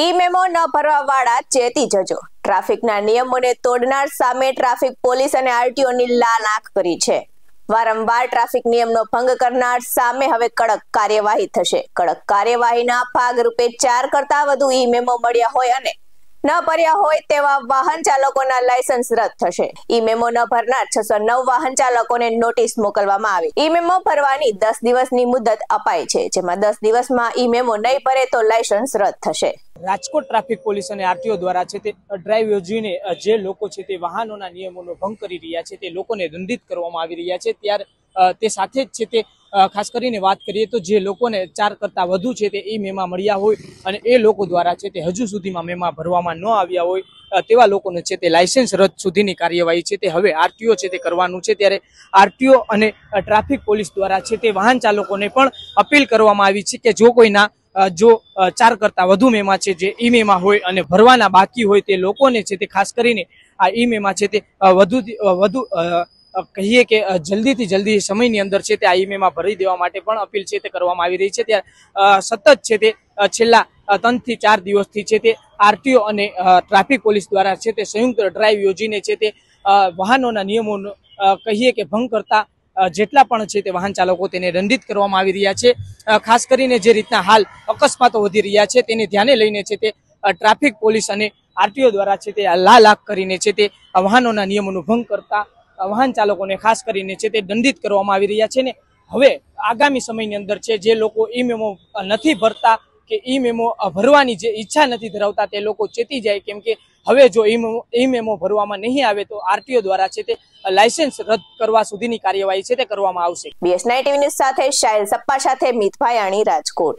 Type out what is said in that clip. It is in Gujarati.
ઈ મેમો ન ભરવા વાળા ચેતી જજો ટ્રાફિકના નિયમોને તોડનાર સામે ટ્રાફિક પોલીસ અને આરટીઓની લાનાક કરી છે વારંવાર ટ્રાફિક નિયમનો ભંગ કરનાર સામે હવે કડક કાર્યવાહી થશે કડક કાર્યવાહીના ભાગરૂપે ચાર કરતા વધુ ઈ મેમો મળ્યા હોય અને ન ભર્યા હોય તેવા વાહન ચાલકોના લાયસન્સ રદ થશે ઈ મેમો ન ભરનાર છસો નવ વાહન ચાલકોને નોટિસ મોકલવામાં આવી ઈ મેમો ભરવાની દસ દિવસની મુદત અપાય છે જેમાં દસ દિવસમાં ઈ મેમો નહીં ભરે તો લાયસન્સ રદ થશે રાજકોટ ટ્રાફિક પોલીસ અને આરટીઓ દ્વારા છે તે ડ્રાઈવ યોજીને જે લોકો છે તે વાહનોના નિયમોનો ભંગ કરી રહ્યા છે તે લોકોને દંડિત કરવામાં આવી રહ્યા છે ત્યારે તે સાથે જ છે તે ખાસ કરીને વાત કરીએ તો જે લોકોને ચાર કરતાં વધુ છે તે એ મેમાં મળ્યા હોય અને એ લોકો દ્વારા છે તે હજુ સુધીમાં મેમાં ભરવામાં ન આવ્યા હોય તેવા લોકોને છે તે લાયસન્સ રદ સુધીની કાર્યવાહી છે તે હવે આરટીઓ છે તે કરવાનું છે ત્યારે આરટીઓ અને ટ્રાફિક પોલીસ દ્વારા છે તે વાહન ચાલકોને પણ અપીલ કરવામાં આવી છે કે જો કોઈના જો ચાર કરતાં વધુ મેમાં છે જે ઈ મેમાં હોય અને ભરવાના બાકી હોય તે લોકોને છે તે ખાસ કરીને આ ઈ મેમાં છે તે વધુ વધુ કહીએ કે જલ્દીથી જલ્દી સમયની અંદર છે તે આઈએમએમાં ભરી દેવા માટે પણ અપીલ છે તે કરવામાં આવી રહી છે ત્યારે સતત છે તે છેલ્લા ત્રણથી ચાર દિવસથી છે તે આરટીઓ અને ટ્રાફિક પોલીસ દ્વારા છે તે સંયુક્ત ડ્રાઈવ યોજીને છે તે વાહનોના નિયમોનો કહીએ કે ભંગ કરતા જેટલા પણ છે તે વાહન ચાલકો તેને દંડિત કરવામાં આવી રહ્યા છે ખાસ કરીને જે રીતના હાલ અકસ્માતો વધી રહ્યા છે તેને ધ્યાને લઈને છે તે ટ્રાફિક પોલીસ અને આરટીઓ દ્વારા છે તે લાલ આંખ કરીને છે તે વાહનોના નિયમોનો ભંગ કરતા વાહન ચાલકોને ખાસ કરીને છે તે દંડિત કરવામાં આવી રહ્યા છે ને હવે આગામી સમયની અંદર છે જે લોકો ઈ મેમો નથી ભરતા કે ઈ મેમો ભરવાની જે ઈચ્છા નથી ધરાવતા તે લોકો ચેતી જાય કેમ કે હવે જો ઈ મેમો ભરવામાં નહીં આવે તો આરટીઓ દ્વારા છે તે લાયસન્સ રદ કરવા સુધીની કાર્યવાહી છે તે કરવામાં આવશે બીએસ ટીવી ન્યૂઝ સાથે શાયલ સપ્પા સાથે મિતભાઈ આણી રાજકોટ